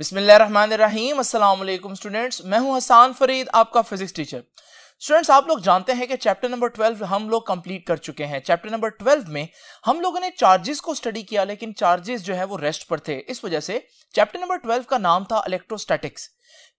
बिसमीम स्टूडेंट्स मैं हूं हसान फरीद आपका फिजिक्स टीचर स्टूडेंट्स आप लोग जानते हैं कि चैप्टर नंबर 12 हम लोग कंप्लीट कर चुके हैं चैप्टर नंबर 12 में हम लोगों ने चार्जेस को स्टडी किया लेकिन चार्जेस जो है वो रेस्ट पर थे इस वजह से चैप्टर नंबर 12 का नाम था इलेक्ट्रोस्टैटिक्स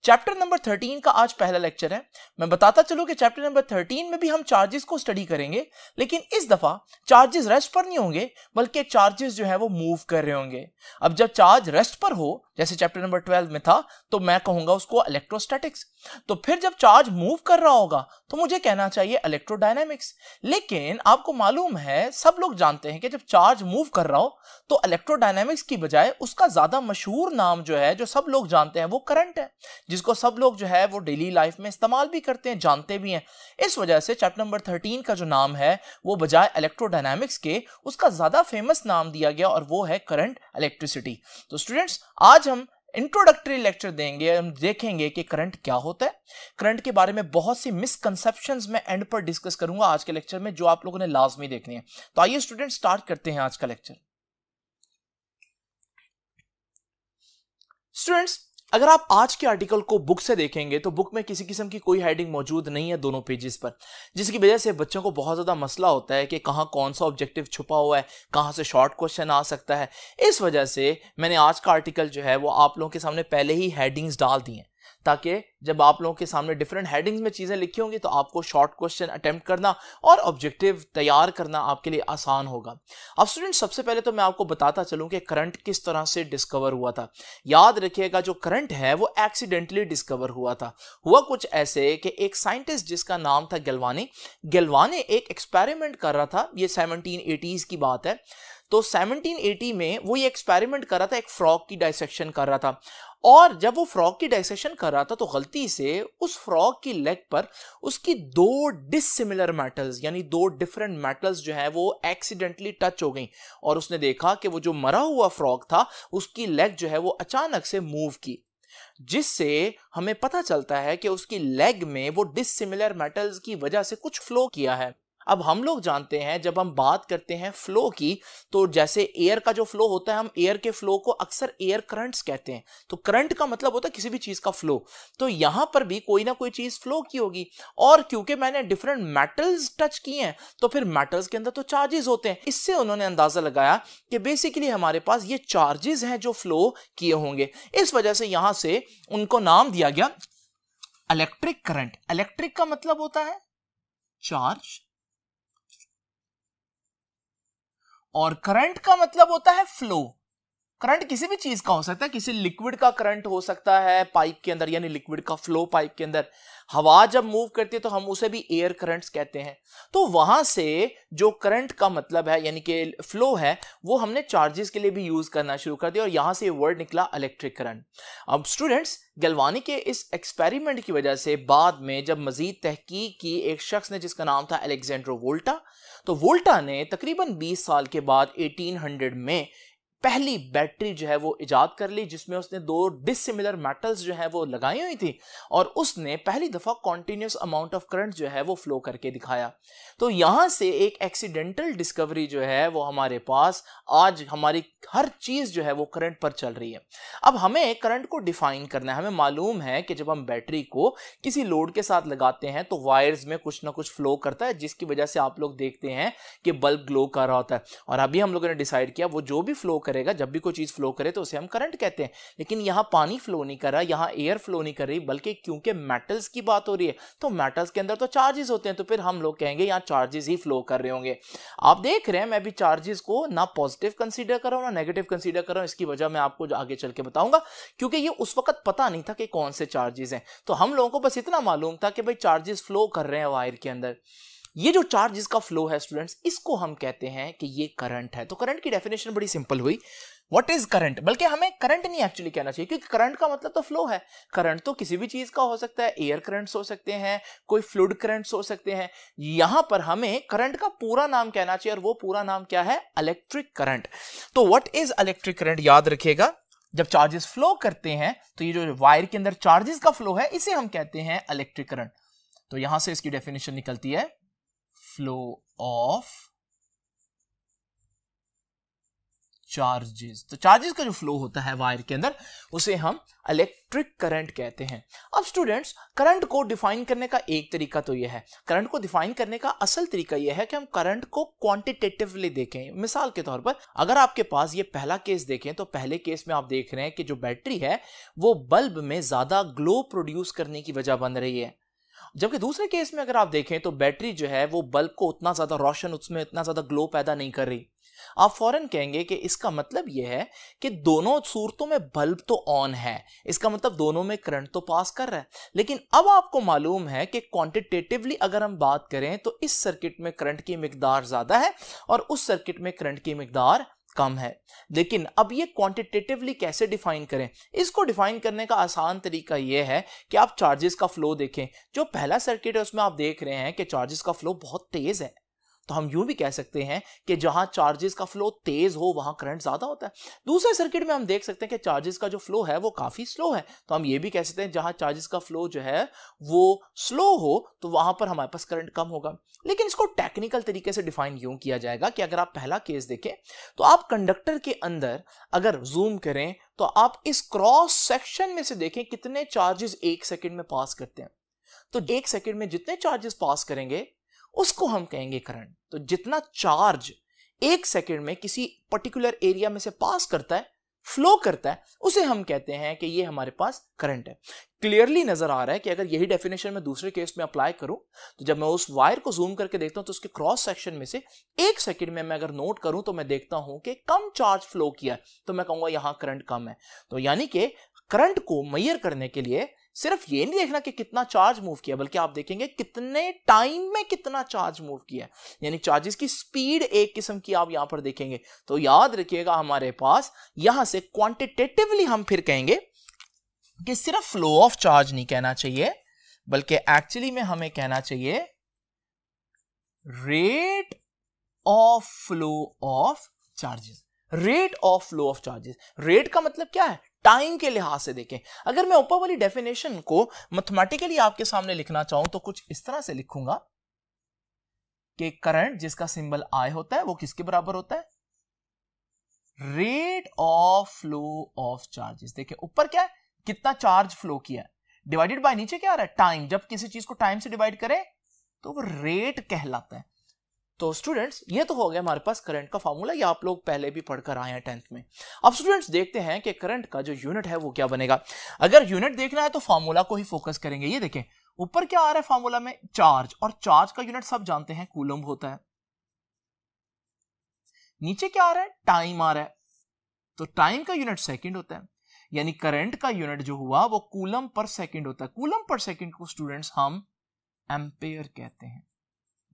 चैप्टर नंबर थर्टीन का आज पहला लेक्चर है मैं बताता चलूं कि चैप्टर नंबर थर्टीन में भी हम चार्जेस को स्टडी करेंगे लेकिन इस दफ़ा चार्जेस रेस्ट पर नहीं होंगे बल्कि चार्जेस जो है वो मूव कर रहे होंगे अब जब चार्ज रेस्ट पर हो जैसे चैप्टर नंबर ट्वेल्व में था तो मैं कहूंगा उसको इलेक्ट्रोस्टैटिक्स तो फिर जब चार्ज मूव कर रहा होगा तो मुझे कहना चाहिए इलेक्ट्रोडायनेमिक्स लेकिन आपको मालूम है सब लोग जानते हैं कि जब चार्ज मूव कर रहा हो तो इलेक्ट्रोडायनेमिक्स की बजाय उसका ज़्यादा मशहूर नाम जो है जो सब लोग जानते हैं वो करंट है जिसको सब लोग जो है वो डेली लाइफ में इस्तेमाल भी करते हैं जानते भी हैं इस वजह से चैप्टर नंबर थर्टीन का जो नाम है वो बजाय इलेक्ट्रोडाइनमिक्स के उसका ज़्यादा फेमस नाम दिया गया और वो है करंट इलेक्ट्रिसिटी तो स्टूडेंट्स आज हम इंट्रोडक्टरी लेक्चर देंगे हम देखेंगे कि करंट क्या होता है करंट के बारे में बहुत सी मिसकनसेप्शंस मैं एंड पर डिस्कस करूंगा आज के लेक्चर में जो आप लोगों ने लाजमी देखनी है तो आइए स्टूडेंट स्टार्ट करते हैं आज का लेक्चर स्टूडेंट्स अगर आप आज के आर्टिकल को बुक से देखेंगे तो बुक में किसी किस्म की कोई हेडिंग मौजूद नहीं है दोनों पेजेस पर जिसकी वजह से बच्चों को बहुत ज़्यादा मसला होता है कि कहाँ कौन सा ऑब्जेक्टिव छुपा हुआ है कहाँ से शॉर्ट क्वेश्चन आ सकता है इस वजह से मैंने आज का आर्टिकल जो है वो आप लोगों के सामने पहले ही हेडिंग्स डाल दी हैं ताकि जब आप लोगों के सामने डिफरेंट हेडिंग्स में चीज़ें लिखी होंगी तो आपको शॉर्ट क्वेश्चन अटैम्प्ट करना और ऑब्जेक्टिव तैयार करना आपके लिए आसान होगा अब स्टूडेंट सबसे पहले तो मैं आपको बताता चलूँ कि करंट किस तरह से डिस्कवर हुआ था याद रखिएगा जो करंट है वो एक्सीडेंटली डिस्कवर हुआ था हुआ कुछ ऐसे कि एक साइंटिस्ट जिसका नाम था गलवानी गलवानी एक एक्सपेरिमेंट कर रहा था ये सेवनटीन की बात है तो 1780 में वो ये एक्सपेरिमेंट कर रहा था एक फ्रॉग की डाइसेक्शन कर रहा था और जब वो फ्रॉग की डाइसेक्शन कर रहा था तो गलती से उस फ्रॉग की लेग पर उसकी दो डिसिमिलर मेटल्स यानी दो डिफरेंट मेटल्स जो है वो एक्सीडेंटली टच हो गई और उसने देखा कि वो जो मरा हुआ फ्रॉग था उसकी लेग जो है वो अचानक से मूव की जिससे हमें पता चलता है कि उसकी लेग में वो डिसिमिलर मेटल्स की वजह से कुछ फ्लो किया है अब हम लोग जानते हैं जब हम बात करते हैं फ्लो की तो जैसे एयर का जो फ्लो होता है हम एयर के फ्लो को अक्सर एयर करंट्स कहते हैं तो करंट का मतलब होता है किसी भी चीज़ का फ्लो तो यहां पर भी कोई ना कोई चीज़ फ्लो की होगी और क्योंकि मैंने डिफरेंट मेटल्स टच किए हैं तो फिर मेटल्स के अंदर तो चार्जेस होते हैं इससे उन्होंने अंदाज़ा लगाया कि बेसिकली हमारे पास ये चार्जेस हैं जो फ्लो किए होंगे इस वजह से यहां से उनको नाम दिया गया इलेक्ट्रिक करंट इलेक्ट्रिक का मतलब होता है चार्ज और करंट का मतलब होता है फ्लो करंट किसी भी चीज का हो सकता है किसी लिक्विड का करंट हो सकता है पाइप के अंदर यानी लिक्विड का फ्लो पाइप के अंदर हवा जब मूव करती है तो हम उसे भी एयर करंट्स कहते हैं तो वहां से जो करंट का मतलब है यानी कि फ्लो है वो हमने चार्जेस के लिए भी यूज करना शुरू कर दिया और यहां से वर्ड निकला इलेक्ट्रिक करंट अब स्टूडेंट्स गलवानी के इस एक्सपेरिमेंट की वजह से बाद में जब मजीद तहकीक की एक शख्स ने जिसका नाम था अलेक्जेंड्रो वोल्टा तो वोल्टा ने तकरीबन 20 साल के बाद 1800 में पहली बैटरी जो है वो इजाद कर ली जिसमें उसने दो डिसिमिलर मेटल्स जो है वो लगाई हुई थी और उसने पहली दफ़ा कॉन्टिन्यूस अमाउंट ऑफ करंट जो है वो फ्लो करके दिखाया तो यहां से एक एक्सीडेंटल डिस्कवरी जो है वो हमारे पास आज हमारी हर चीज़ जो है वो करंट पर चल रही है अब हमें करंट को डिफाइन करना है हमें मालूम है कि जब हम बैटरी को किसी लोड के साथ लगाते हैं तो वायर्स में कुछ ना कुछ फ्लो करता है जिसकी वजह से आप लोग देखते हैं कि बल्ब ग्लो कर रहा होता है और अभी हम लोगों ने डिसाइड किया वो जो भी फ्लो करेगा जब भी कोई चीज़ फ्लो करे तो उसे हम करंट कहते हैं लेकिन यहाँ पानी फ्लो नहीं कर रहा यहाँ एयर फ्लो नहीं कर रही बल्कि क्योंकि मेटल्स की बात हो रही है तो मेटल्स के अंदर तो चार्जेस होते हैं तो फिर हम लोग कहेंगे यहाँ चार्जेस ही फ्लो कर रहे होंगे आप देख रहे हैं मैं भी चार्जेस को ना पॉजिटिव कंसिडर कर रहा हूँ ना नेगेटिव कंसिडर कर रहा हूँ इसकी वजह मैं आपको आगे चल के बताऊंगा क्योंकि ये उस वक्त पता नहीं था कि कौन से चार्जेस हैं तो हम लोगों को बस इतना मालूम था कि भाई चार्जेस फ्लो कर रहे हैं वायर के अंदर ये जो चार्ज का फ्लो है स्टूडेंट्स इसको हम कहते हैं कि ये करंट है तो करंट की डेफिनेशन बड़ी सिंपल हुई व्हाट इज करंट बल्कि हमें करंट नहीं एक्चुअली कहना चाहिए क्योंकि करंट का मतलब तो फ्लो है करंट तो किसी भी चीज का हो सकता है एयर करंट्स हो सकते हैं कोई फ्लूड करंट्स हो सकते हैं यहां पर हमें करंट का पूरा नाम कहना चाहिए और वो पूरा नाम क्या है इलेक्ट्रिक करंट तो व्हाट इज इलेक्ट्रिक करंट याद रखिएगा जब चार्जेस फ्लो करते हैं तो ये जो वायर के अंदर चार्जेस का फ्लो है इसे हम कहते हैं इलेक्ट्रिक करंट तो यहां से इसकी डेफिनेशन निकलती है flow of चार्जेस तो चार्जेस का जो फ्लो होता है वायर के अंदर उसे हम इलेक्ट्रिक करंट कहते हैं अब स्टूडेंट्स करंट को डिफाइन करने का एक तरीका तो यह है करंट को डिफाइन करने का असल तरीका यह है कि हम करंट को क्वांटिटेटिवली देखें मिसाल के तौर पर अगर आपके पास ये पहला केस देखें तो पहले केस में आप देख रहे हैं कि जो बैटरी है वो बल्ब में ज्यादा ग्लो प्रोड्यूस करने की वजह बन रही है जबकि दूसरे केस में अगर आप देखें तो बैटरी जो है वो बल्ब को उतना ज़्यादा रोशन उसमें इतना ज़्यादा ग्लो पैदा नहीं कर रही आप फौरन कहेंगे कि इसका मतलब यह है कि दोनों सूरतों में बल्ब तो ऑन है इसका मतलब दोनों में करंट तो पास कर रहा है लेकिन अब आपको मालूम है कि क्वांटिटेटिवली अगर हम बात करें तो इस सर्किट में करंट की मकदार ज़्यादा है और उस सर्किट में करंट की मकदार कम है लेकिन अब ये क्वांटिटेटिवली कैसे डिफाइन करें इसको डिफाइन करने का आसान तरीका ये है कि आप चार्जेस का फ्लो देखें जो पहला सर्किट है उसमें आप देख रहे हैं कि चार्जेस का फ्लो बहुत तेज है तो हम यूं भी कह सकते हैं कि जहां चार्जेस का फ्लो तेज हो वहां करंट ज्यादा होता है दूसरे सर्किट में हम देख सकते हैं कि चार्जेस का जो फ्लो है वो काफी स्लो है तो हम ये भी कह सकते हैं जहां चार्जेस का फ्लो जो है वो स्लो हो तो वहां पर हमारे पास करंट कम होगा लेकिन इसको टेक्निकल तरीके से डिफाइन यूं किया जाएगा कि अगर आप पहला केस देखें तो आप कंडक्टर के अंदर अगर जूम करें तो आप इस क्रॉस सेक्शन में से देखें कितने चार्जेस एक सेकेंड में पास करते हैं तो एक सेकेंड में जितने चार्जेस पास करेंगे उसको हम कहेंगे करंट तो जितना चार्ज एक सेकेंड में किसी पर्टिकुलर एरिया में से पास करता है फ्लो करता है उसे हम कहते हैं कि ये हमारे पास करंट है क्लियरली नजर आ रहा है कि अगर यही डेफिनेशन मैं दूसरे केस में अप्लाई करूं तो जब मैं उस वायर को जूम करके देखता हूं तो उसके क्रॉस सेक्शन में से एक सेकंड में मैं अगर नोट करूं तो मैं देखता हूं कि कम चार्ज फ्लो किया है तो मैं कहूंगा यहां करंट कम है तो यानी कि करंट को मैयर करने के लिए सिर्फ ये नहीं देखना कि कितना चार्ज मूव किया बल्कि आप देखेंगे कितने टाइम में कितना चार्ज मूव किया यानी चार्जेस की स्पीड एक किस्म की आप यहां पर देखेंगे तो याद रखिएगा हमारे पास यहां से क्वांटिटेटिवली हम फिर कहेंगे कि सिर्फ फ्लो ऑफ चार्ज नहीं कहना चाहिए बल्कि एक्चुअली में हमें कहना चाहिए rate of flow of charges rate of flow of charges rate का मतलब क्या है टाइम के लिहाज से देखें अगर मैं ऊपर वाली डेफिनेशन को मैथमेटिकली आपके सामने लिखना चाहूं तो कुछ इस तरह से लिखूंगा कि करंट जिसका सिंबल आय होता है वो किसके बराबर होता है rate of flow of charges देखिए ऊपर क्या है कितना चार्ज फ्लो किया है डिवाइडेड बाय नीचे क्या आ रहा है टाइम जब किसी चीज को टाइम से डिवाइड करें तो वो रेट कहलाता है तो स्टूडेंट्स ये तो हो गया हमारे पास करंट का फॉर्मूला ये आप लोग पहले भी पढ़कर आए हैं टेंथ में अब स्टूडेंट्स देखते हैं कि करंट का जो यूनिट है वो क्या बनेगा अगर यूनिट देखना है तो फॉर्मूला को ही फोकस करेंगे ये देखें ऊपर क्या आ रहा है फॉर्मूला में चार्ज और चार्ज का यूनिट सब जानते हैं कूलम होता है नीचे क्या आ रहा है टाइम आ रहा है तो टाइम का यूनिट सेकेंड होता है यानी करंट का यूनिट जो हुआ वो कूलम पर सेकेंड होता है कूलम पर सेकेंड को स्टूडेंट्स हम एम्पेयर कहते हैं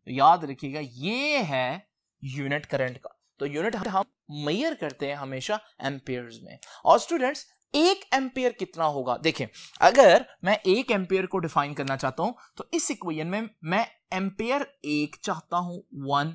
तो याद रखिएगा ये है यूनिट करंट का तो यूनिट हम मैयर करते हैं हमेशा एम्पेयर में और स्टूडेंट्स एक एम्पेयर कितना होगा देखें अगर मैं एक एम्पेयर को डिफाइन करना चाहता हूं तो इस इक्वेशन में मैं एम्पेयर एक चाहता हूं वन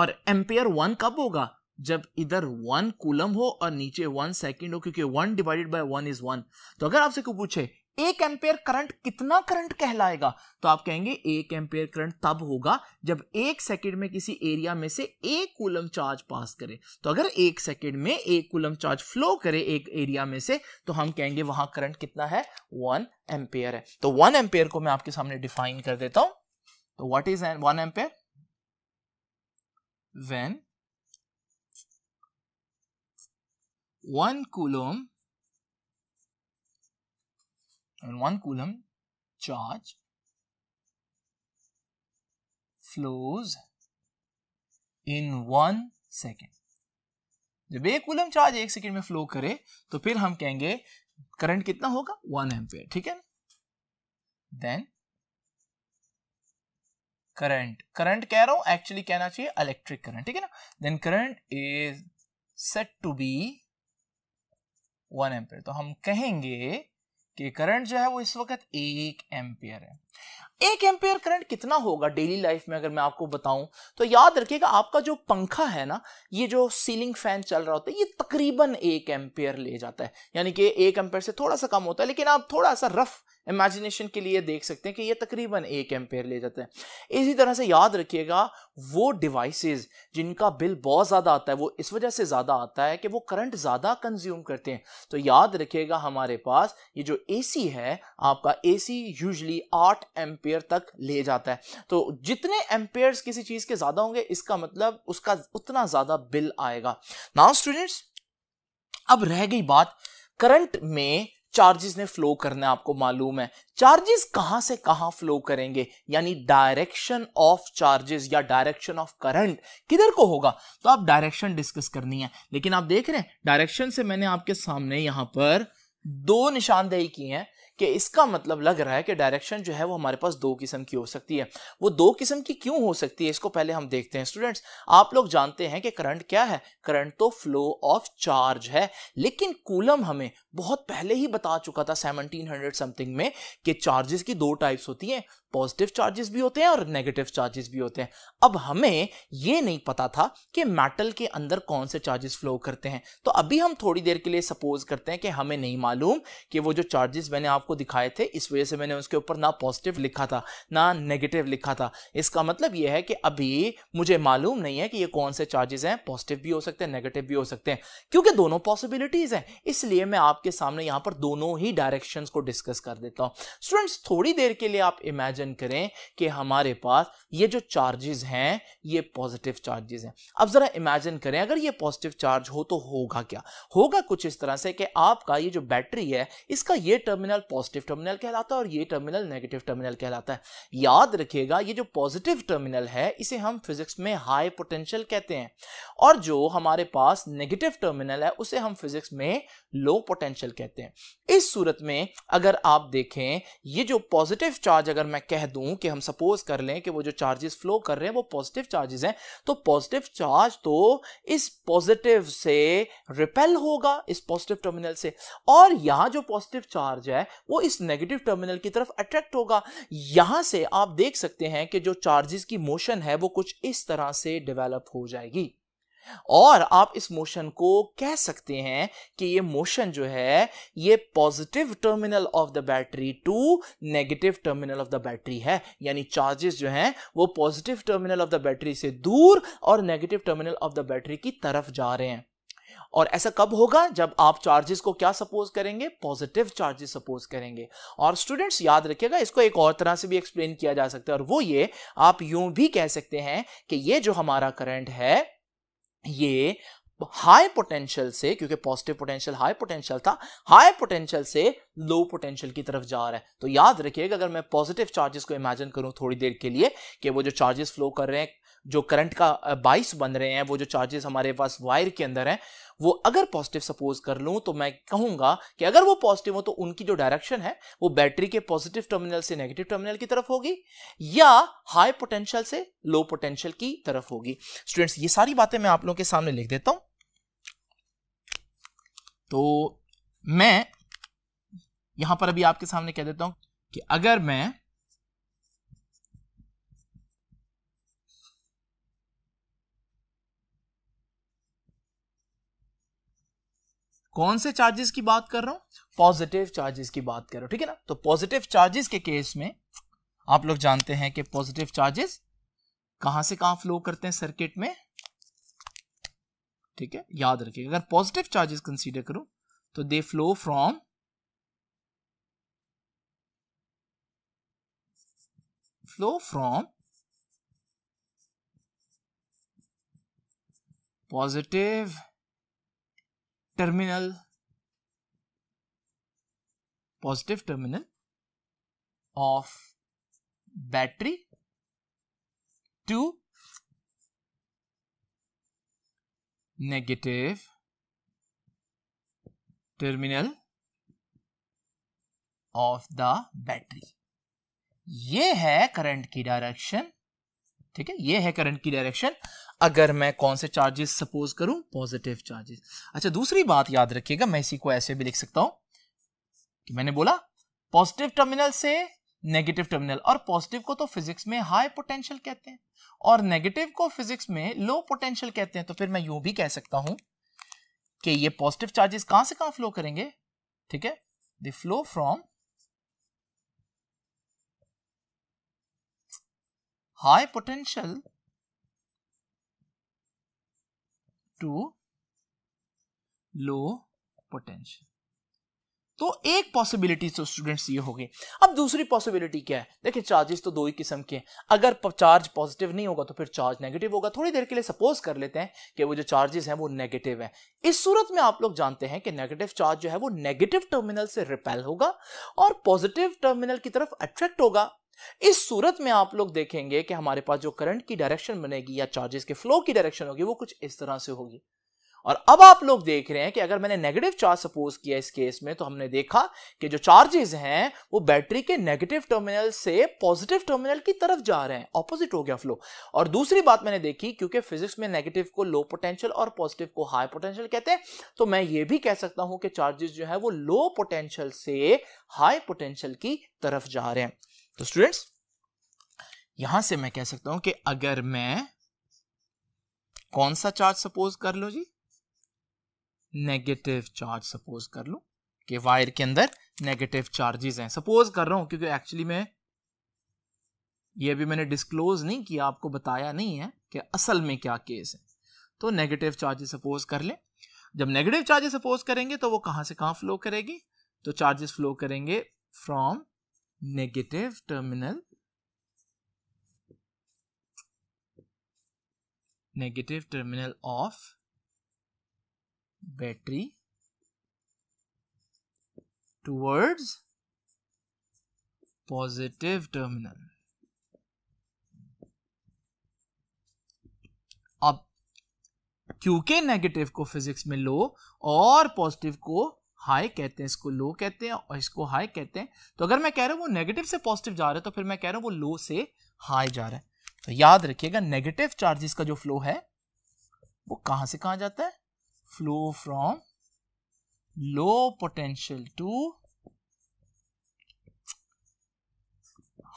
और एम्पेयर वन कब होगा जब इधर वन कूलम हो और नीचे वन सेकेंड हो क्योंकि one divided by one is one तो अगर आपसे कोई पूछे एक एम्पेयर करंट कितना करंट कहलाएगा तो आप कहेंगे एक एम्पेयर करंट तब होगा जब एक सेकेंड में किसी एरिया में से एक कूलम चार्ज पास करे तो अगर एक सेकेंड में एक कूलम चार्ज फ्लो करे एक एरिया में से तो हम कहेंगे वहां करंट कितना है वन एम्पेयर है तो वन एम्पेयर को मैं आपके सामने डिफाइन कर देता हूं तो what is one ampere when one coulomb in one coulomb charge flows in one second. जब एक कूलम चार्ज एक सेकेंड में फ्लो करे तो फिर हम कहेंगे करंट कितना होगा वन एम्पेयर ठीक है देन करंट करंट कह रहा हूं एक्चुअली कहना चाहिए इलेक्ट्रिक करंट ठीक है ना then current is set to be one ampere तो हम कहेंगे कि करंट जो है वो इस वक्त एक एम्पियर है एक एम्पेयर करंट कितना होगा डेली लाइफ में अगर मैं आपको बताऊं तो याद रखिएगा आपका जो पंखा है ना ये जो सीलिंग फैन चल रहा होता है ये तकरीबन एक एम्पेयर ले जाता है यानी कि एक एम्पेयर से थोड़ा सा कम होता है लेकिन आप थोड़ा सा रफ इमेजिनेशन के लिए देख सकते हैं कि ये तकरीबन एक एम्पेयर ले जाता है इसी तरह से याद रखिएगा वो डिवाइसेस जिनका बिल बहुत ज़्यादा आता है वो इस वजह से ज़्यादा आता है कि वो करंट ज़्यादा कंज्यूम करते हैं तो याद रखिएगा हमारे पास ये जो एसी है आपका एसी यूजली आठ एम्पेयर एम्पेयर तक ले जाता है तो जितने एम्पेयर किसी चीज़ के ज़्यादा होंगे इसका मतलब उसका उतना ज़्यादा बिल आएगा नाउ स्टूडेंट्स अब रह गई बात करंट में चार्जेस ने फ्लो करना आपको मालूम है चार्जेस कहां से कहां फ्लो करेंगे यानी डायरेक्शन ऑफ चार्जेस या डायरेक्शन ऑफ करंट किधर को होगा तो आप डायरेक्शन डिस्कस करनी है लेकिन आप देख रहे हैं डायरेक्शन से मैंने आपके सामने यहां पर दो निशानदेही की हैं कि इसका मतलब लग रहा है कि डायरेक्शन जो है वो हमारे पास दो किस्म की हो सकती है वो दो किस्म की क्यों हो सकती है इसको पहले हम देखते हैं स्टूडेंट्स आप लोग जानते हैं कि करंट क्या है करंट तो फ्लो ऑफ चार्ज है लेकिन कूलम हमें बहुत पहले ही बता चुका था 1700 समथिंग में कि चार्जेस की दो टाइप्स होती हैं पॉजिटिव चार्जेस भी होते हैं और नेगेटिव चार्जेस भी होते हैं अब हमें ये नहीं पता था कि मेटल के अंदर कौन से चार्जेस फ्लो करते हैं तो अभी हम थोड़ी देर के लिए सपोज करते हैं कि हमें नहीं मालूम कि वो जो चार्जेस मैंने आपको दिखाए थे इस वजह से मैंने उसके ऊपर ना पॉजिटिव लिखा था ना नेगेटिव लिखा था इसका मतलब यह है कि अभी मुझे मालूम नहीं है कि ये कौन से चार्जेस हैं पॉजिटिव भी हो सकते हैं नेगेटिव भी हो सकते हैं क्योंकि दोनों पॉसिबिलिटीज हैं इसलिए मैं आप आपके सामने यहां पर दोनों ही डायरेक्शंस को डिस्कस कर देता हूं स्टूडेंट्स थोड़ी देर के लिए आप इमेजिन करें कि हमारे पास ये जो चार्जेस हैं ये पॉजिटिव चार्जेस हैं अब ज़रा इमेजिन करें अगर ये पॉजिटिव चार्ज हो तो होगा क्या होगा कुछ इस तरह से कि आपका ये जो बैटरी है इसका ये टर्मिनल पॉजिटिव टर्मिनल कहलाता है और ये टर्मिनल नेगेटिव टर्मिनल कहलाता है याद रखिएगा ये जो पॉजिटिव टर्मिनल है इसे हम फिजिक्स में हाई पोटेंशियल कहते हैं और जो हमारे पास नेगेटिव टर्मिनल है उसे हम फिजिक्स में लो पोटेंशियल पोटेंशियल कहते हैं इस सूरत में अगर आप देखें ये जो पॉजिटिव चार्ज अगर मैं कह दूं कि हम सपोज कर लें कि वो जो चार्जेस फ्लो कर रहे हैं वो पॉजिटिव चार्जेस हैं तो पॉजिटिव चार्ज तो इस पॉजिटिव से रिपेल होगा इस पॉजिटिव टर्मिनल से और यहाँ जो पॉजिटिव चार्ज है वो इस नेगेटिव टर्मिनल की तरफ अट्रैक्ट होगा यहां से आप देख सकते हैं कि जो चार्जेस की मोशन है वो कुछ इस तरह से डेवलप हो जाएगी और आप इस मोशन को कह सकते हैं कि ये मोशन जो है ये positive terminal of the battery to negative terminal of the battery है यानी चार्जेस जो हैं वो positive terminal of the battery से दूर और negative terminal of the battery की तरफ जा रहे हैं और ऐसा कब होगा जब आप चार्जेस को क्या सपोज करेंगे पॉजिटिव चार्जेस सपोज करेंगे और स्टूडेंट्स याद रखिएगा इसको एक और तरह से भी एक्सप्लेन किया जा सकता है और वो ये आप यूं भी कह सकते हैं कि ये जो हमारा करंट है ये हाई पोटेंशियल से क्योंकि पॉजिटिव पोटेंशियल हाई पोटेंशियल था हाई पोटेंशियल से लो पोटेंशियल की तरफ जा रहा है तो याद रखिएगा अगर मैं पॉजिटिव चार्जेस को इमेजिन करूं थोड़ी देर के लिए कि वो जो चार्जेस फ्लो कर रहे हैं जो करंट का बाइस बन रहे हैं वो जो चार्जेस हमारे पास वायर के अंदर हैं वो अगर पॉजिटिव सपोज कर लूँ तो मैं कहूँगा कि अगर वो पॉजिटिव हो तो उनकी जो डायरेक्शन है वो बैटरी के पॉजिटिव टर्मिनल से नेगेटिव टर्मिनल की तरफ होगी या हाई पोटेंशियल से लो पोटेंशियल की तरफ होगी स्टूडेंट्स ये सारी बातें मैं आप लोगों के सामने लिख देता हूँ तो मैं यहां पर अभी आपके सामने कह देता हूं कि अगर मैं कौन से चार्जेस की बात कर रहा हूं पॉजिटिव चार्जेस की बात कर रहा हूं ठीक है ना तो पॉजिटिव चार्जेस के केस में आप लोग जानते हैं कि पॉजिटिव चार्जेस कहां से कहां फ्लो करते हैं सर्किट में ठीक है याद रखिए अगर पॉजिटिव चार्जेस कंसीडर करो तो they flow from flow from positive terminal positive terminal of battery to negative terminal of the battery ये है करंट की डायरेक्शन ठीक है ये है करंट की डायरेक्शन अगर मैं कौन से चार्जेस सपोज करूं पॉजिटिव चार्जेस अच्छा दूसरी बात याद रखिएगा मैं इसी को ऐसे भी लिख सकता हूं कि मैंने बोला पॉजिटिव टर्मिनल से नेगेटिव टर्मिनल और पॉजिटिव को तो फिजिक्स में हाई पोटेंशियल कहते हैं और नेगेटिव को फिजिक्स में लो पोटेंशियल कहते हैं तो फिर मैं यूं भी कह सकता हूं कि ये पॉजिटिव चार्जेस कहां से कहां फ्लो करेंगे ठीक है they flow from high potential to low potential. तो एक पॉसिबिलिटी तो स्टूडेंट्स ये हो गए अब दूसरी पॉसिबिलिटी क्या है देखिए चार्जेस तो दो ही किस्म के हैं अगर चार्ज पॉजिटिव नहीं होगा तो फिर चार्ज नेगेटिव होगा थोड़ी देर के लिए सपोज कर लेते हैं कि वो जो चार्जेस हैं वो नेगेटिव हैं इस सूरत में आप लोग जानते हैं कि नेगेटिव चार्ज जो है वो नेगेटिव टर्मिनल से रिपेल होगा और पॉजिटिव टर्मिनल की तरफ अट्रैक्ट होगा इस सूरत में आप लोग देखेंगे कि हमारे पास जो करंट की डायरेक्शन बनेगी या चार्जेस के फ्लो की डायरेक्शन होगी वो कुछ इस तरह से होगी और अब आप लोग देख रहे हैं कि अगर मैंने नेगेटिव चार्ज सपोज किया इस केस में तो हमने देखा कि जो चार्जेस हैं वो बैटरी के नेगेटिव टर्मिनल से पॉजिटिव टर्मिनल की तरफ जा रहे हैं ऑपोजिट हो गया फ्लो और दूसरी बात मैंने देखी क्योंकि फिजिक्स में नेगेटिव को लो पोटेंशियल और पॉजिटिव को हाई पोटेंशियल कहते हैं तो मैं ये भी कह सकता हूं कि चार्जेस जो है वो लो पोटेंशियल से हाई पोटेंशियल की तरफ जा रहे हैं तो स्टूडेंट्स यहां से मैं कह सकता हूं कि अगर मैं कौन सा चार्ज सपोज कर लो जी नेगेटिव चार्ज सपोज कर लो कि वायर के अंदर नेगेटिव चार्जेस हैं सपोज कर रहा हूं क्योंकि एक्चुअली मैं ये भी मैंने डिस्क्लोज नहीं किया आपको बताया नहीं है कि असल में क्या केस है तो नेगेटिव चार्जेस सपोज कर ले जब नेगेटिव चार्जेस सपोज करेंगे तो वो कहां से कहां फ्लो करेगी तो चार्जेस फ्लो करेंगे from negative terminal negative terminal of battery towards positive terminal अब क्योंकि नेगेटिव को फिजिक्स में लो और पॉजिटिव को हाई कहते हैं इसको लो कहते हैं और इसको हाई कहते हैं तो अगर मैं कह रहा हूँ वो नेगेटिव से पॉजिटिव जा रहा है तो फिर मैं कह रहा हूँ वो लो से हाई जा रहा है तो याद रखिएगा नेगेटिव चार्जेस का जो फ्लो है वो कहाँ से कहाँ जाता है flow from low potential to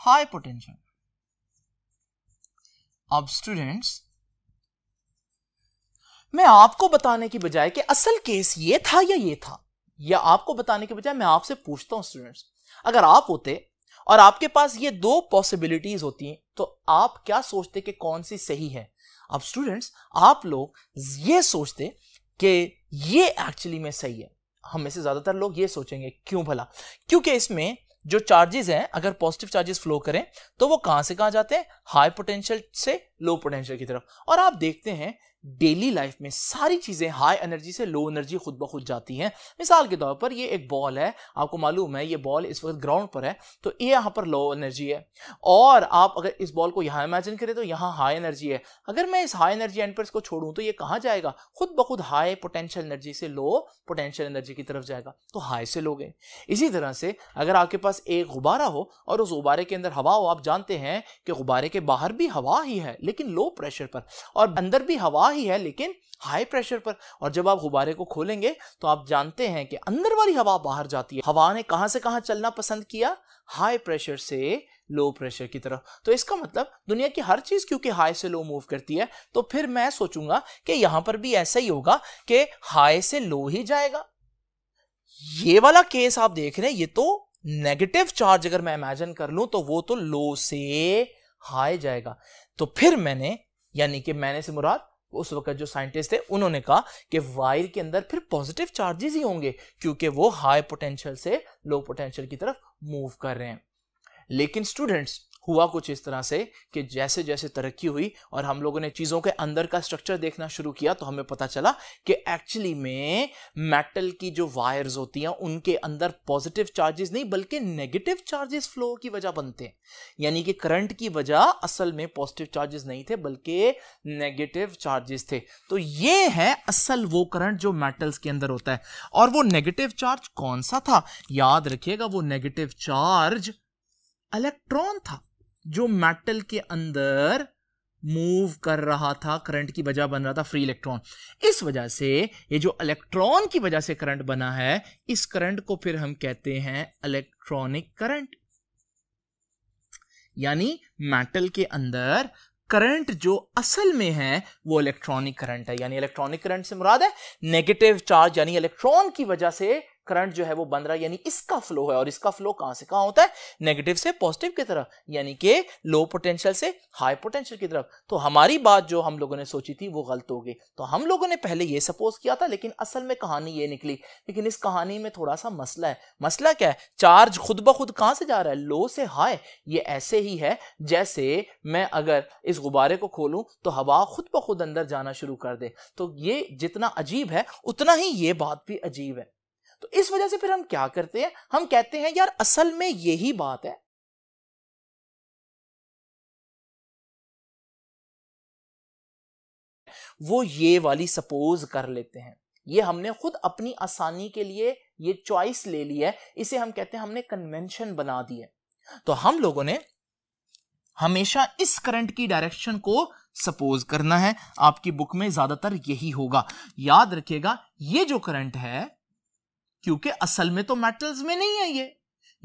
high potential अब स्टूडेंट्स मैं आपको बताने की बजाय कि असल केस ये था या ये था या आपको बताने के बजाय मैं आपसे पूछता हूं स्टूडेंट्स अगर आप होते और आपके पास ये दो पॉसिबिलिटीज होती हैं तो आप क्या सोचते कि कौन सी सही है अब स्टूडेंट्स आप लोग ये सोचते कि ये एक्चुअली में सही है हम में से ज्यादातर लोग ये सोचेंगे क्यों भला क्योंकि इसमें जो चार्जेस हैं अगर पॉजिटिव चार्जेस फ्लो करें तो वो कहां से कहां जाते हैं हाई पोटेंशियल से लो पोटेंशियल की तरफ और आप देखते हैं डेली लाइफ में सारी चीज़ें हाई एनर्जी से लो एनर्जी खुद ब खुद जाती हैं मिसाल के तौर पर ये एक बॉल है आपको मालूम है ये बॉल इस वक्त ग्राउंड पर है तो ये यहाँ पर लो एनर्जी है और आप अगर इस बॉल को यहाँ इमेजिन करें तो यहाँ हाई एनर्जी है अगर मैं इस हाई एनर्जी एंड पर इसको छोड़ूँ तो ये कहाँ जाएगा खुद ब खुद हाई पोटेंशियल एनर्जी से लो पोटेंशियल एनर्जी की तरफ जाएगा तो हाई से लो गए इसी तरह से अगर आपके पास एक गुब्बारा हो और उस गुब्बारे के अंदर हवा हो आप जानते हैं कि गुब्बारे के बाहर भी हवा ही है लेकिन लो प्रेशर पर और अंदर भी हवा हवा ही है लेकिन हाई प्रेशर पर और जब आप गुब्बारे को खोलेंगे तो आप जानते हैं कि अंदर वाली हवा बाहर जाती है हवा ने कहां से कहां चलना पसंद किया हाई प्रेशर से लो प्रेशर की तरफ तो इसका मतलब दुनिया की हर चीज क्योंकि हाई से लो मूव करती है तो फिर मैं सोचूंगा कि यहां पर भी ऐसा ही होगा कि हाई से लो ही जाएगा ये वाला केस आप देख रहे हैं ये तो नेगेटिव चार्ज अगर मैं इमेजिन कर लूं तो वो तो लो से हाई जाएगा तो फिर मैंने यानी कि मैंने से मुराद उस वक्त जो साइंटिस्ट थे उन्होंने कहा कि वायर के अंदर फिर पॉजिटिव चार्जेस ही होंगे क्योंकि वो हाई पोटेंशियल से लो पोटेंशियल की तरफ मूव कर रहे हैं लेकिन स्टूडेंट्स हुआ कुछ इस तरह से कि जैसे जैसे तरक्की हुई और हम लोगों ने चीज़ों के अंदर का स्ट्रक्चर देखना शुरू किया तो हमें पता चला कि एक्चुअली में मेटल की जो वायर्स होती हैं उनके अंदर पॉजिटिव चार्जेस नहीं बल्कि नेगेटिव चार्जेस फ्लो की वजह बनते हैं यानी कि करंट की वजह असल में पॉजिटिव चार्जेस नहीं थे बल्कि नेगेटिव चार्जेस थे तो ये है असल वो करंट जो मेटल्स के अंदर होता है और वो नेगेटिव चार्ज कौन सा था याद रखिएगा वो नेगेटिव चार्ज इलेक्ट्रॉन था जो मेटल के अंदर मूव कर रहा था करंट की वजह बन रहा था फ्री इलेक्ट्रॉन इस वजह से ये जो इलेक्ट्रॉन की वजह से करंट बना है इस करंट को फिर हम कहते हैं इलेक्ट्रॉनिक करंट यानी मेटल के अंदर करंट जो असल में है वो इलेक्ट्रॉनिक करंट है यानी इलेक्ट्रॉनिक करंट से मुराद है नेगेटिव चार्ज यानी इलेक्ट्रॉन की वजह से करंट जो है वो बन रहा है यानी इसका फ्लो है और इसका फ्लो कहां से कहां होता है नेगेटिव से पॉजिटिव की तरफ यानी कि लो पोटेंशियल से हाई पोटेंशियल की तरफ तो हमारी बात जो हम लोगों ने सोची थी वो गलत हो गई तो हम लोगों ने पहले ये सपोज किया था लेकिन असल में कहानी ये निकली लेकिन इस कहानी में थोड़ा सा मसला है मसला क्या है चार्ज खुद ब खुद कहां से जा रहा है लो से हाई ये ऐसे ही है जैसे मैं अगर इस गुब्बारे को खोलूं तो हवा खुद ब खुद अंदर जाना शुरू कर दे तो ये जितना अजीब है उतना ही ये बात भी अजीब है तो इस वजह से फिर हम क्या करते हैं हम कहते हैं यार असल में यही बात है वो ये वाली सपोज कर लेते हैं ये हमने खुद अपनी आसानी के लिए ये चॉइस ले ली है इसे हम कहते हैं हमने कन्वेंशन बना दी है तो हम लोगों ने हमेशा इस करंट की डायरेक्शन को सपोज करना है आपकी बुक में ज्यादातर यही होगा याद रखिएगा ये जो करंट है क्योंकि असल में तो मेटल्स में नहीं है ये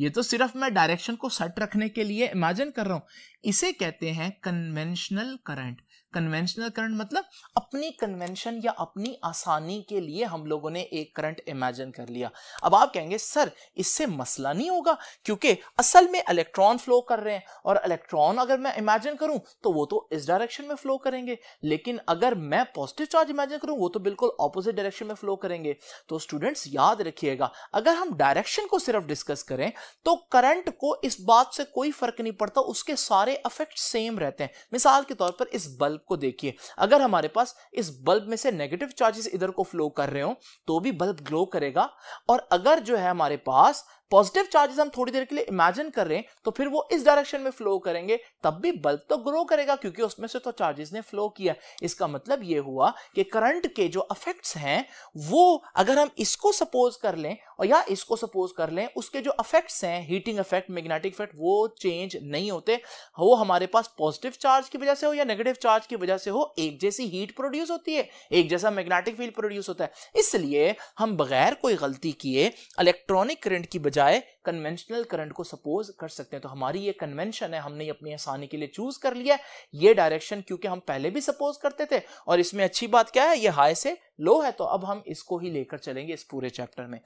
ये तो सिर्फ मैं डायरेक्शन को सेट रखने के लिए इमेजिन कर रहा हूं इसे कहते हैं कन्वेंशनल करंट कन्वेंशनल करंट मतलब अपनी कन्वेंशन या अपनी आसानी के लिए हम लोगों ने एक करंट इमेजिन कर लिया अब आप कहेंगे सर इससे मसला नहीं होगा क्योंकि असल में इलेक्ट्रॉन फ्लो कर रहे हैं और इलेक्ट्रॉन अगर मैं इमेजिन करूं तो वो तो इस डायरेक्शन में फ्लो करेंगे लेकिन अगर मैं पॉजिटिव चार्ज इमेजिन करूं वो तो बिल्कुल ऑपोजिट डायरेक्शन में फ्लो करेंगे तो स्टूडेंट्स याद रखिएगा अगर हम डायरेक्शन को सिर्फ डिस्कस करें तो करंट को इस बात से कोई फर्क नहीं पड़ता उसके सारे अफेक्ट सेम रहते हैं मिसाल के तौर पर इस बल्ब बल्ब को देखिए अगर हमारे पास इस बल्ब में से नेगेटिव चार्जेस इधर को फ्लो कर रहे हो तो भी बल्ब ग्लो करेगा और अगर जो है हमारे पास पॉजिटिव चार्जेस हम थोड़ी देर के लिए इमेजिन कर रहे हैं तो फिर वो इस डायरेक्शन में फ्लो करेंगे तब भी बल्ब तो ग्रो करेगा क्योंकि उसमें से तो चार्जेस ने फ्लो किया इसका मतलब ये हुआ कि करंट के जो अफेक्ट्स हैं वो अगर हम इसको सपोज कर लें और या इसको सपोज कर लें उसके जो अफेक्ट्स हैं हीटिंग अफेक्ट मैग्नेटिक इफेक्ट वो चेंज नहीं होते वो हमारे पास पॉजिटिव चार्ज की वजह से हो या नेगेटिव चार्ज की वजह से हो एक जैसी हीट प्रोड्यूस होती है एक जैसा मैग्नेटिक फील्ड प्रोड्यूस होता है इसलिए हम बगैर कोई गलती किए इलेक्ट्रॉनिक करंट की बजाय बजाय कन्वेंशनल करंट को सपोज कर सकते हैं तो हमारी ये कन्वेंशन है हमने अपनी आसानी के लिए चूज कर लिया ये डायरेक्शन क्योंकि हम पहले भी सपोज करते थे और इसमें अच्छी बात क्या है ये हाई से लो है तो अब हम इसको ही लेकर चलेंगे इस पूरे चैप्टर में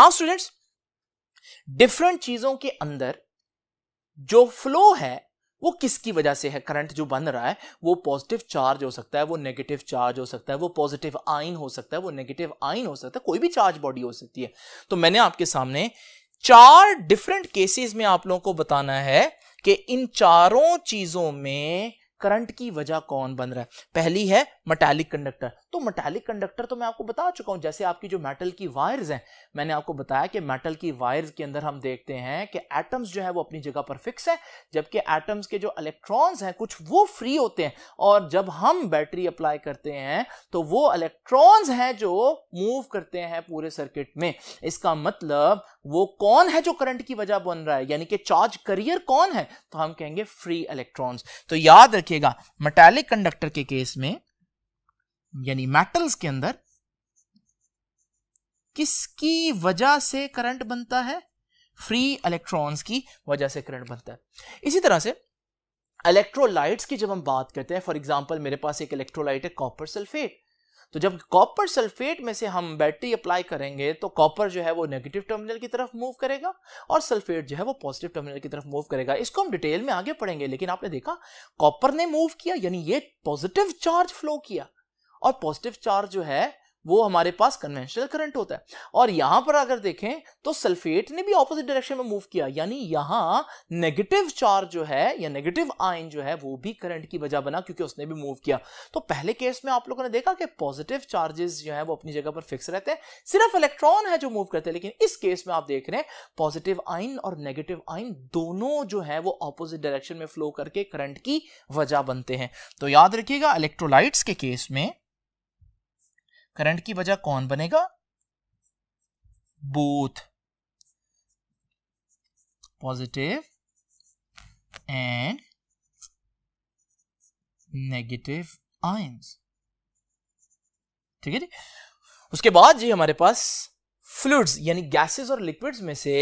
नाउ स्टूडेंट्स डिफरेंट चीजों के अंदर जो फ्लो है वो किसकी वजह से है करंट जो बन रहा है वो पॉजिटिव चार्ज हो सकता है वो नेगेटिव चार्ज हो सकता है वो पॉजिटिव आइन हो सकता है वो नेगेटिव आइन हो सकता है कोई भी चार्ज बॉडी हो सकती है तो मैंने आपके सामने चार डिफरेंट केसेस में आप लोगों को बताना है कि इन चारों चीजों में करंट की वजह कौन बन रहा है पहली है मेटालिक कंडक्टर तो मटैलिक कंडक्टर तो मैं आपको बता चुका हूं जैसे आपकी जो मेटल की वायर्स हैं मैंने आपको बताया कि मेटल की वायर्स के अंदर हम देखते हैं कि एटम्स जो है वो अपनी जगह पर फिक्स है जबकि एटम्स के जो इलेक्ट्रॉन्स हैं कुछ वो फ्री होते हैं और जब हम बैटरी अप्लाई करते हैं तो वो इलेक्ट्रॉन्स हैं जो मूव करते हैं पूरे सर्किट में इसका मतलब वो कौन है जो करंट की वजह बन रहा है यानी कि चार्ज करियर कौन है तो हम कहेंगे फ्री इलेक्ट्रॉन्स तो याद रखिएगा मेटालिक कंडक्टर के केस में यानी मेटल्स के अंदर किसकी वजह से करंट बनता है फ्री इलेक्ट्रॉन्स की वजह से करंट बनता है इसी तरह से इलेक्ट्रोलाइट्स की जब हम बात करते हैं फॉर एग्जांपल मेरे पास एक इलेक्ट्रोलाइट है कॉपर सल्फेट तो जब कॉपर सल्फेट में से हम बैटरी अप्लाई करेंगे तो कॉपर जो है वो नेगेटिव टर्मिनल की तरफ मूव करेगा और सल्फेट जो है वो पॉजिटिव टर्मिनल की तरफ मूव करेगा इसको हम डिटेल में आगे पढ़ेंगे लेकिन आपने देखा कॉपर ने मूव किया यानी ये पॉजिटिव चार्ज फ्लो किया और पॉजिटिव चार्ज जो है वो हमारे पास कन्वेंशनल करंट होता है और यहां पर अगर देखें तो सल्फेट ने भी ऑपोजिट डायरेक्शन में मूव किया यानी यहां नेगेटिव चार्ज जो है या नेगेटिव आयन जो है वो भी करंट की वजह बना क्योंकि उसने भी मूव किया तो पहले केस में आप लोगों ने देखा कि पॉजिटिव चार्जेस जो है वो अपनी जगह पर फिक्स रहते हैं सिर्फ इलेक्ट्रॉन है जो मूव करते हैं लेकिन इस केस में आप देख रहे हैं पॉजिटिव आइन और नेगेटिव आइन दोनों जो है वो ऑपोजिट डायरेक्शन में फ्लो करके करंट की वजह बनते हैं तो याद रखिएगा इलेक्ट्रोलाइट्स के केस में करंट की वजह कौन बनेगा both positive and negative ions ठीक है जी उसके बाद जी हमारे पास फ्लूड्स यानी गैसेस और लिक्विड्स में से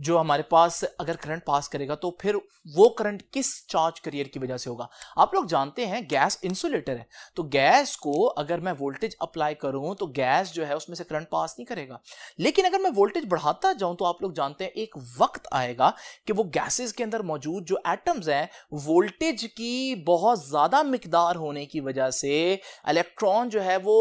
जो हमारे पास अगर करंट पास करेगा तो फिर वो करंट किस चार्ज करियर की वजह से होगा आप लोग जानते हैं गैस इंसुलेटर है तो गैस को अगर मैं वोल्टेज अप्लाई करूं तो गैस जो है उसमें से करंट पास नहीं करेगा लेकिन अगर मैं वोल्टेज बढ़ाता जाऊं तो आप लोग जानते हैं एक वक्त आएगा कि वो गैसेज के अंदर मौजूद जो एटम्स हैं वोल्टेज की बहुत ज़्यादा मकदार होने की वजह से इलेक्ट्रॉन जो है वो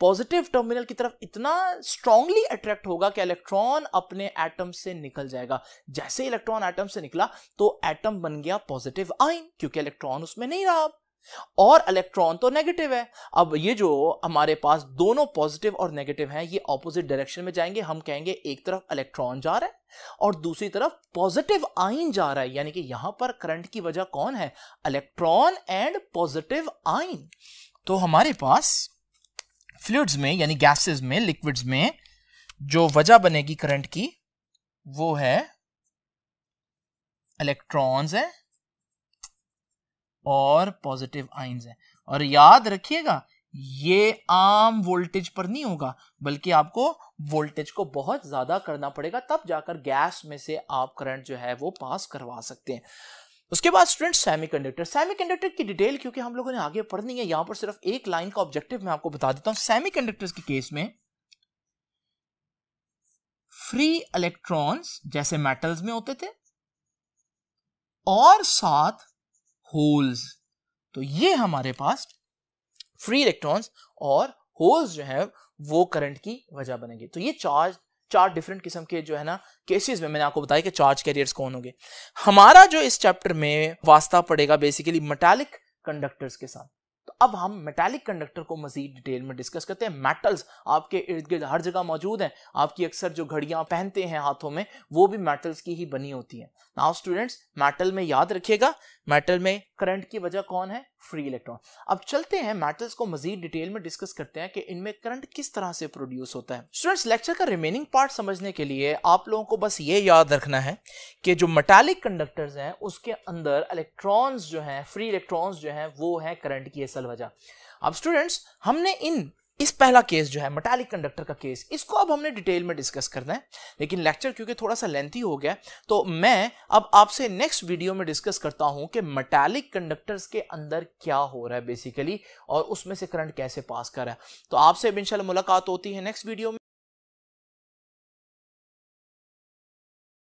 पॉजिटिव टर्मिनल की तरफ इतना स्ट्रांगली अट्रैक्ट होगा कि इलेक्ट्रॉन अपने एटम से निकल जाएगा जैसे इलेक्ट्रॉन एटम से निकला तो एटम बन गया पॉजिटिव आइन क्योंकि इलेक्ट्रॉन उसमें नहीं रहा और इलेक्ट्रॉन तो नेगेटिव है अब ये जो हमारे पास दोनों पॉजिटिव और नेगेटिव हैं ये ऑपोजिट डायरेक्शन में जाएंगे हम कहेंगे एक तरफ इलेक्ट्रॉन जा रहा है और दूसरी तरफ पॉजिटिव आइन जा रहा है यानी कि यहां पर करंट की वजह कौन है इलेक्ट्रॉन एंड पॉजिटिव आइन तो हमारे पास फ्लूड्स में यानी गैसेस में लिक्विड्स में जो वजह बनेगी करंट की वो है इलेक्ट्रॉन्स है और पॉजिटिव आइंस है और याद रखिएगा ये आम वोल्टेज पर नहीं होगा बल्कि आपको वोल्टेज को बहुत ज्यादा करना पड़ेगा तब जाकर गैस में से आप करंट जो है वो पास करवा सकते हैं उसके बाद स्टूडेंट सेमीकंडक्टर सेमीकंडक्टर की डिटेल क्योंकि हम लोगों ने आगे पढ़नी है यहां पर सिर्फ एक लाइन का ऑब्जेक्टिव मैं आपको बता देता हूं सेमीकंडक्टर्स के केस में फ्री इलेक्ट्रॉन्स जैसे मेटल्स में होते थे और साथ होल्स तो ये हमारे पास फ्री इलेक्ट्रॉन्स और होल्स जो है वो करंट की वजह बनेंगे तो ये चार्ज चार डिफरेंट किस्म के जो है ना केसेस में मैंने आपको बताया कि चार्ज कैरियर्स कौन होंगे हमारा जो इस चैप्टर में वास्ता पड़ेगा बेसिकली मेटालिक कंडक्टर्स के साथ अब हम मेटालिक कंडक्टर को मजीद डिटेल में डिस्कस करते हैं मेटल्स आपके इर्द गिर्द हर जगह मौजूद हैं आपकी अक्सर जो घड़ियां पहनते हैं हाथों में वो भी मेटल्स की ही बनी होती हैं नाउ स्टूडेंट्स मेटल में याद रखिएगा मेटल में करंट की वजह कौन है फ्री इलेक्ट्रॉन अब चलते हैं मेटल्स को मजीद डिटेल में डिस्कस करते हैं कि इनमें करंट किस तरह से प्रोड्यूस होता है स्टूडेंट्स लेक्चर का रिमेनिंग पार्ट समझने के लिए आप लोगों को बस ये याद रखना है कि जो मेटालिक कंडक्टर्स हैं उसके अंदर इलेक्ट्रॉन्स जो हैं फ्री इलेक्ट्रॉन्स जो हैं वो हैं करंट की असल वजह अब स्टूडेंट्स हमने इन इस पहला केस जो है मेटालिक कंडक्टर का केस इसको अब हमने डिटेल में डिस्कस करना है लेकिन लेक्चर क्योंकि थोड़ा सा लेंथी हो गया तो मैं अब आपसे नेक्स्ट वीडियो में डिस्कस करता हूं कि मेटालिक कंडक्टर्स के अंदर क्या हो रहा है बेसिकली और उसमें से करंट कैसे पास कर रहा है तो आपसे इंशाल्लाह मुलाकात होती है नेक्स्ट वीडियो में